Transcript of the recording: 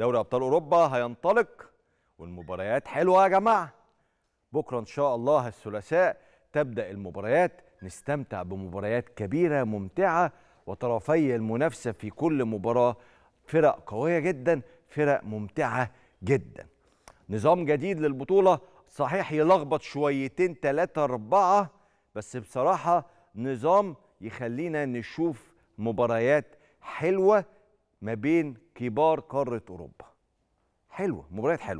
دوري ابطال اوروبا هينطلق والمباريات حلوه يا جماعه بكره ان شاء الله الثلاثاء تبدا المباريات نستمتع بمباريات كبيره ممتعه وطرفي المنافسه في كل مباراه فرق قويه جدا فرق ممتعه جدا نظام جديد للبطوله صحيح يلخبط شويتين ثلاثة أربعة بس بصراحة نظام يخلينا نشوف مباريات حلوة ما بين كبار قاره اوروبا حلوه مباريات حلوه